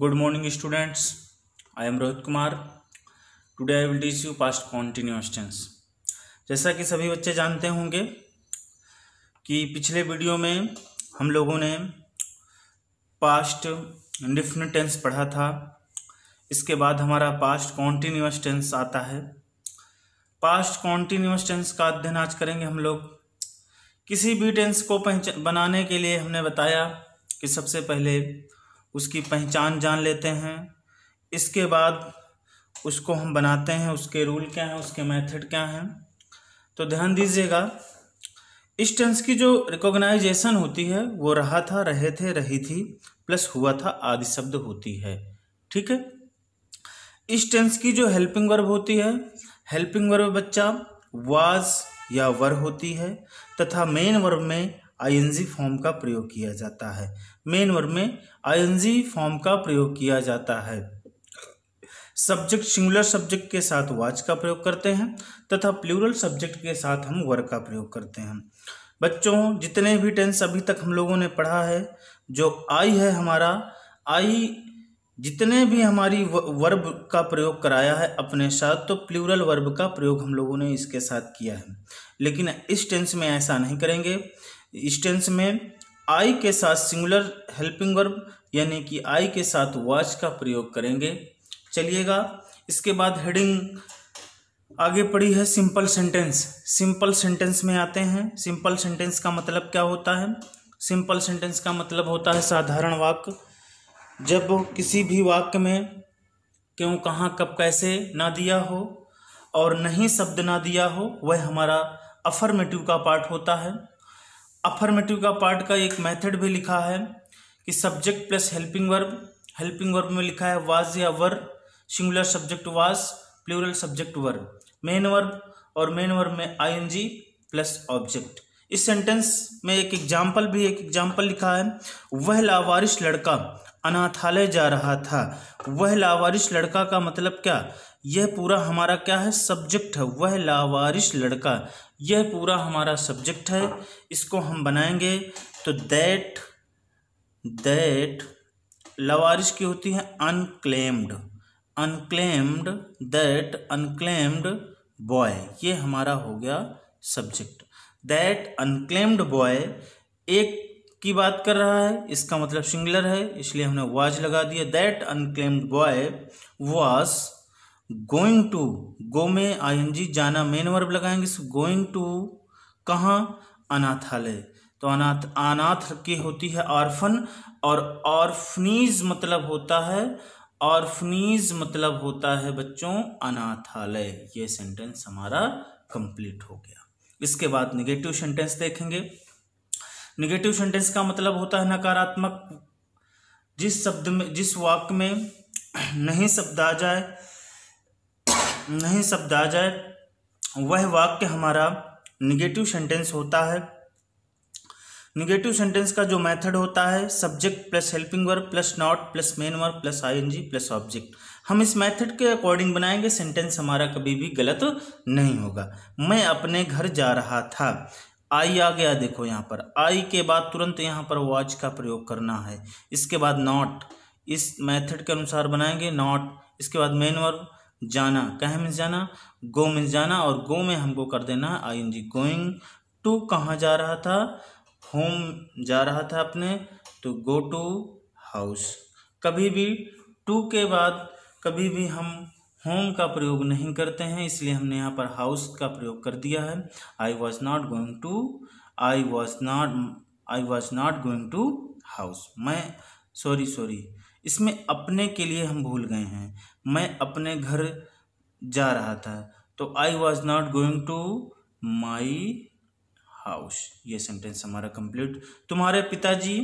good morning students I am Rohit Kumar today I will teach you past continuous tense जैसा कि सभी बच्चे जानते होंगे कि पिछले वीडियो में हम लोगों ने पास्ट डिफिनेट टेंस पढ़ा था इसके बाद हमारा पास्ट कॉन्टीन्यूस टेंस आता है पास्ट कॉन्टीन्यूस टेंस का अध्ययन आज करेंगे हम लोग किसी भी टेंस को बनाने के लिए हमने बताया कि सबसे पहले उसकी पहचान जान लेते हैं इसके बाद उसको हम बनाते हैं उसके रूल क्या हैं उसके मेथड क्या हैं तो ध्यान दीजिएगा इस टेंस की जो रिकॉग्नाइजेशन होती है वो रहा था रहे थे रही थी प्लस हुआ था आदि शब्द होती है ठीक है इस टेंस की जो हेल्पिंग वर्ब होती है हेल्पिंग वर्ब बच्चा वाज या वर होती है तथा मेन वर्ब में आईएनजी फॉर्म का प्रयोग किया जाता है मेन वर्ब में आईएनजी फॉर्म का प्रयोग किया जाता है सब्जेक्ट सिंगुलर सब्जेक्ट के साथ वाच का प्रयोग करते हैं तथा प्लूरल सब्जेक्ट के साथ हम वर्ग का प्रयोग करते हैं बच्चों जितने भी टेंस अभी तक हम लोगों ने पढ़ा है जो आई है हमारा आई जितने भी हमारी वर्ब का प्रयोग कराया है अपने साथ तो प्लूरल वर्ब का प्रयोग हम लोगों ने इसके साथ किया है लेकिन इस टेंस में ऐसा नहीं करेंगे इस टेंस में आई के साथ सिंगुलर हेल्पिंग वर्ब यानी कि आई के साथ वॉच का प्रयोग करेंगे चलिएगा इसके बाद हेडिंग आगे पड़ी है सिंपल सेंटेंस सिंपल सेंटेंस में आते हैं सिंपल सेंटेंस का मतलब क्या होता है सिंपल सेंटेंस का मतलब होता है साधारण वाक्य जब किसी भी वाक्य में क्यों कहाँ कब कैसे ना दिया हो और नहीं शब्द ना दिया हो वह हमारा अफर्मेटिव का पार्ट होता है अफर्मेटिव का पार्ट का एक मेथड भी लिखा है कि subject plus helping verb helping verb में लिखा है वाज या were singular subject was plural subject verb main verb और मेन वर्ब में आईएनजी प्लस ऑब्जेक्ट इस सेंटेंस में एक एग्जांपल भी एक एग्जांपल लिखा है वह लावारिश लड़का अनाथालय जा रहा था वह लावारिश लड़का का मतलब क्या यह पूरा हमारा क्या है सब्जेक्ट है वह लावारिश लड़का यह पूरा हमारा सब्जेक्ट है इसको हम बनाएंगे तो दैट दैट लवारिश की होती है unclaimed unclaimed that unclaimed boy ये हमारा हो गया सब्जेक्ट दैट अनक्लेम्ड बॉय एक की बात कर रहा है इसका मतलब सिंगलर है इसलिए हमने वाज लगा दिया that unclaimed boy was going to go में आई एन जी जाना मेन वर्ब लगाएंगे गोइंग टू कहाँ अनाथालय तो अनाथ अनाथ के होती है ऑर्फन और ऑर्फनीज मतलब होता है ऑर्फनीज मतलब होता है बच्चों अनाथालय ये सेंटेंस हमारा कंप्लीट हो गया इसके बाद निगेटिव सेंटेंस देखेंगे निगेटिव सेंटेंस का मतलब होता है नकारात्मक जिस शब्द में जिस वाक्य में नहीं शब्द आ जाए नहीं शब्द आ जाए वह वाक्य हमारा निगेटिव सेंटेंस होता है निगेटिव सेंटेंस का जो मेथड होता है subject plus helping verb plus not plus main verb plus ING plus object हम इस मेथड के अकॉर्डिंग बनाएंगे सेंटेंस हमारा कभी भी गलत नहीं होगा मैं अपने घर जा रहा था आई आ गया देखो यहाँ पर आई के बाद तुरंत यहाँ पर वॉच का प्रयोग करना है इसके बाद नॉट इस मेथड के अनुसार बनाएंगे नॉट इसके बाद मेन वर्ब जाना कहाँ मीन्स जाना गो मीन्स जाना और गो में हमको कर देना है I N G going to कहाँ जा रहा था होम जा रहा था अपने तो गो टू हाउस कभी भी टू के बाद कभी भी हम होम का प्रयोग नहीं करते हैं इसलिए हमने यहाँ पर हाउस का प्रयोग कर दिया है I was not going to I was not I was not going to house मैं सॉरी सॉरी इसमें अपने के लिए हम भूल गए हैं मैं अपने घर जा रहा था तो I was not going to my house ये सेंटेंस हमारा कंप्लीट तुम्हारे पिताजी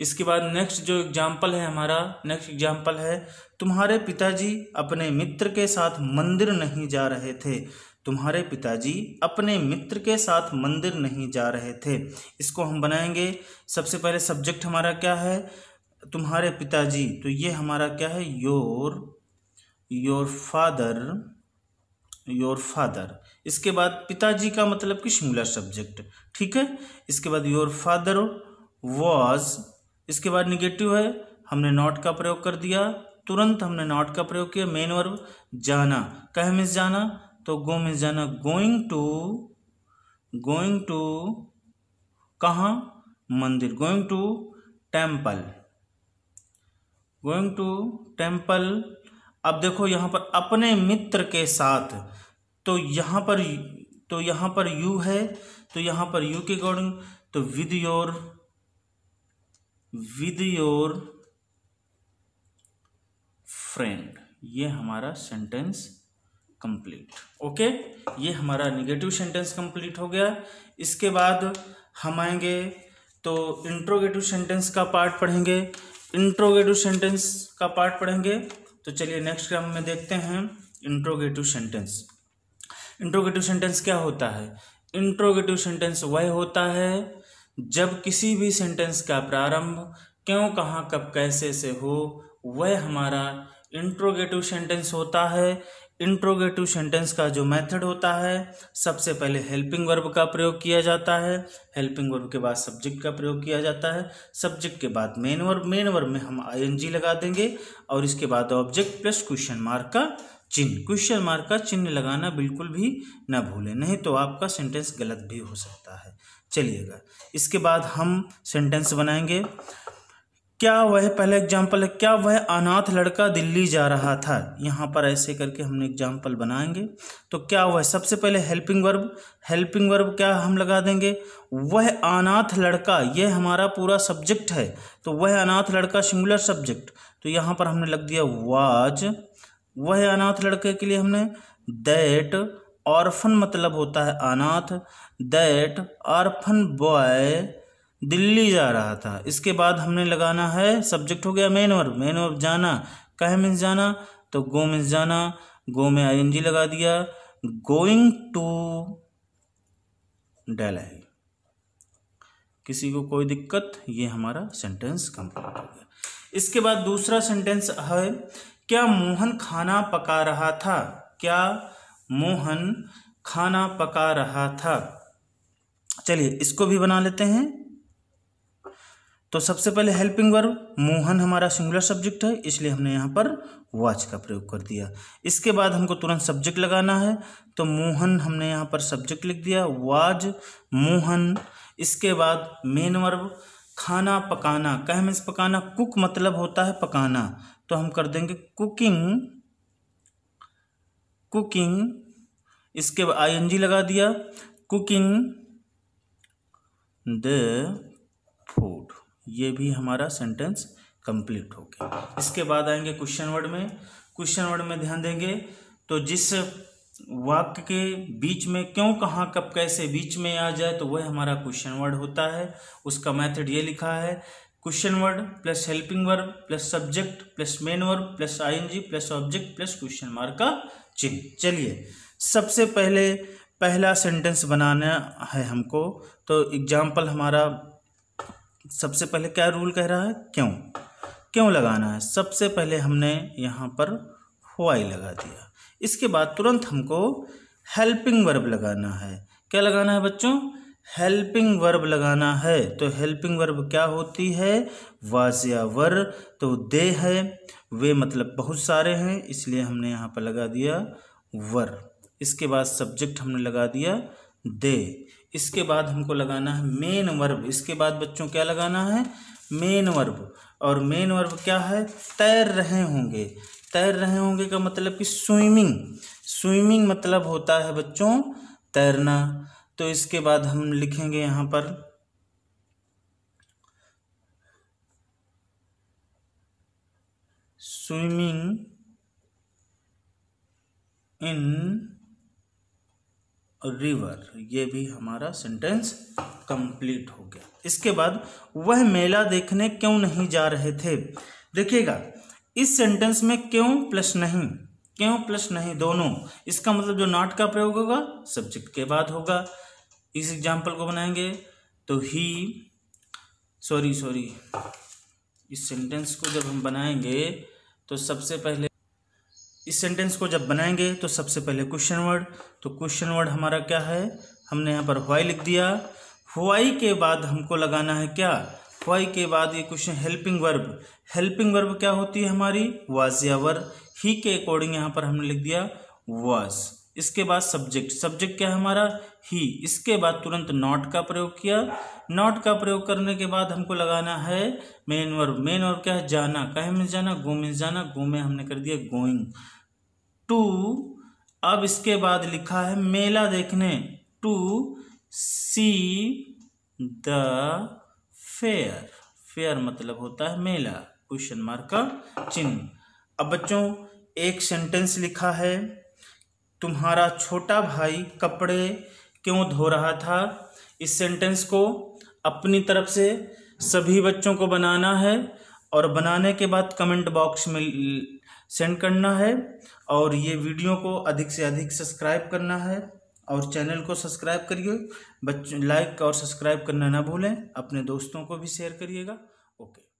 इसके बाद नेक्स्ट जो एग्जाम्पल है हमारा नेक्स्ट एग्जाम्पल है तुम्हारे पिताजी अपने मित्र के साथ मंदिर नहीं जा रहे थे तुम्हारे पिताजी अपने मित्र के साथ मंदिर नहीं जा रहे थे इसको हम बनाएंगे सबसे पहले सब्जेक्ट हमारा क्या है तुम्हारे पिताजी तो ये हमारा क्या है your your father your father इसके बाद पिताजी का मतलब कि शिमला सब्जेक्ट ठीक है इसके बाद योर फादर वॉज इसके बाद निगेटिव है हमने नॉट का प्रयोग कर दिया तुरंत हमने नॉट का प्रयोग किया मेन वर्ब जाना कह मिस जाना तो गो मिस जाना गोइंग टू गोइंग टू कहाँ मंदिर going to temple going to temple अब देखो यहाँ पर अपने मित्र के साथ तो यहाँ पर तो यहाँ पर यू है तो यहाँ पर यू के अकॉर्डिंग तो with your with your friend ये हमारा सेंटेंस कंप्लीट ओके ये हमारा निगेटिव सेंटेंस कंप्लीट हो गया इसके बाद हम आएंगे तो इंट्रोगेटिव सेंटेंस का पार्ट पढ़ेंगे इंट्रोगेटिव सेंटेंस का पार्ट पढ़ेंगे तो चलिए नेक्स्ट क्रम में देखते हैं इंट्रोगेटिव सेंटेंस इंट्रोगेटिव सेंटेंस क्या होता है इंट्रोगेटिव सेंटेंस वह होता है जब किसी भी सेंटेंस का प्रारंभ क्यों कहाँ कब कैसे से हो वह हमारा इंट्रोगेटिव सेंटेंस होता है इंट्रोगेटिव सेंटेंस का जो मेथड होता है सबसे पहले हेल्पिंग वर्ब का प्रयोग किया जाता है हेल्पिंग वर्ब के बाद सब्जेक्ट का प्रयोग किया जाता है सब्जेक्ट के बाद मेन वर्ब मेन वर्ब में हम आईएनजी लगा देंगे और इसके बाद ऑब्जेक्ट प्लस क्वेश्चन मार्क का चिन्ह क्वेश्चन मार्क का चिन्ह लगाना बिल्कुल भी ना भूलें नहीं तो आपका सेंटेंस गलत भी हो सकता है चलिएगा इसके बाद हम सेंटेंस बनाएंगे क्या वह पहला एग्जाम्पल है क्या वह अनाथ लड़का दिल्ली जा रहा था यहाँ पर ऐसे करके हमने एग्जाम्पल बनाएंगे तो क्या वह सबसे पहले हेल्पिंग वर्ब हेल्पिंग वर्ब क्या हम लगा देंगे वह अनाथ लड़का यह हमारा पूरा सब्जेक्ट है तो वह अनाथ लड़का सिंगुलर सब्जेक्ट तो यहाँ पर हमने लग दिया वाज वह अनाथ लड़के के लिए हमने दैट ऑर्फन मतलब होता है अनाथ दैट ऑर्फन बॉय दिल्ली जा रहा था इसके बाद हमने लगाना है सब्जेक्ट हो गया मेन वर्ब मेन वर्ब जाना कह मीन्स जाना तो गो मीन्स जाना गो में आई लगा दिया गोइंग टू डेलाई किसी को कोई दिक्कत ये हमारा सेंटेंस कंप्लीट हो गया इसके बाद दूसरा सेंटेंस है क्या मोहन खाना पका रहा था क्या मोहन खाना पका रहा था चलिए इसको भी बना लेते हैं तो सबसे पहले हेल्पिंग वर्ब मोहन हमारा सिंगुलर सब्जेक्ट है इसलिए हमने यहाँ पर वॉच का प्रयोग कर दिया इसके बाद हमको तुरंत सब्जेक्ट लगाना है तो मोहन हमने यहाँ पर सब्जेक्ट लिख दिया वाज मोहन इसके बाद मेन वर्ब खाना पकाना कह मीन्स पकाना कुक मतलब होता है पकाना तो हम कर देंगे कुकिंग कुकिंग इसके बाद आई लगा दिया कुकिंग द ये भी हमारा सेंटेंस कंप्लीट हो गया इसके बाद आएंगे क्वेश्चन वर्ड में क्वेश्चन वर्ड में ध्यान देंगे तो जिस वाक्य के बीच में क्यों कहाँ कब कैसे बीच में आ जाए तो वह हमारा क्वेश्चन वर्ड होता है उसका मेथड ये लिखा है question word plus helping verb plus subject plus main verb plus ING plus object plus question mark का चिन्ह चलिए सबसे पहले पहला सेंटेंस बनाना है हमको तो एग्जाम्पल हमारा सबसे पहले क्या रूल कह रहा है क्यों क्यों लगाना है सबसे पहले हमने यहाँ पर हुआई लगा दिया इसके बाद तुरंत हमको हेल्पिंग वर्ब लगाना है क्या लगाना है बच्चों हेल्पिंग वर्ब लगाना है तो हेल्पिंग वर्ब क्या होती है वाजिया वर तो दे है वे मतलब बहुत सारे हैं इसलिए हमने यहाँ पर लगा दिया वर इसके बाद सब्जेक्ट हमने लगा दिया दे इसके बाद हमको लगाना है मेन वर्ब इसके बाद बच्चों क्या लगाना है मेन वर्ब और मेन वर्ब क्या है तैर रहे होंगे तैर रहे होंगे का मतलब कि स्विमिंग स्विमिंग मतलब होता है बच्चों तैरना तो इसके बाद हम लिखेंगे यहां पर स्विमिंग इन रिवर ये भी हमारा सेंटेंस कंप्लीट हो गया इसके बाद वह मेला देखने क्यों नहीं जा रहे थे देखिएगा इस सेंटेंस में क्यों प्लस नहीं क्यों प्लस नहीं दोनों इसका मतलब जो नाट का प्रयोग होगा सब्जेक्ट के बाद होगा इस एग्जाम्पल को बनाएंगे तो ही सॉरी सॉरी इस सेंटेंस को जब हम बनाएंगे तो सबसे पहले इस सेंटेंस को जब बनाएंगे तो सबसे पहले क्वेश्चन वर्ड तो क्वेश्चन वर्ड हमारा क्या है हमने यहाँ पर वाई लिख दिया वाई के बाद हमको लगाना है क्या वाई के बाद ये question helping verb helping verb क्या होती है हमारी वाज या ही के अकॉर्डिंग यहाँ पर हमने लिख दिया वाज इसके बाद सब्जेक्ट सब्जेक्ट क्या है हमारा ही इसके बाद तुरंत नॉट का प्रयोग किया नॉट का प्रयोग करने के बाद हमको लगाना है मेन वर्ब मेन वर्ब क्या है जाना कहे में जाना गो में जाना गो में हमने कर दिया गोइंग टू अब इसके बाद लिखा है मेला देखने to see the fair fair मतलब होता है मेला क्वेश्चन मार्क का चिन्ह अब बच्चों एक सेंटेंस लिखा है तुम्हारा छोटा भाई कपड़े क्यों धो रहा था इस सेंटेंस को अपनी तरफ से सभी बच्चों को बनाना है और बनाने के बाद कमेंट बॉक्स में सेंड करना है और ये वीडियो को अधिक से अधिक सब्सक्राइब करना है और चैनल को सब्सक्राइब करिए बच्चों लाइक और सब्सक्राइब करना ना भूलें अपने दोस्तों को भी शेयर करिएगा ओके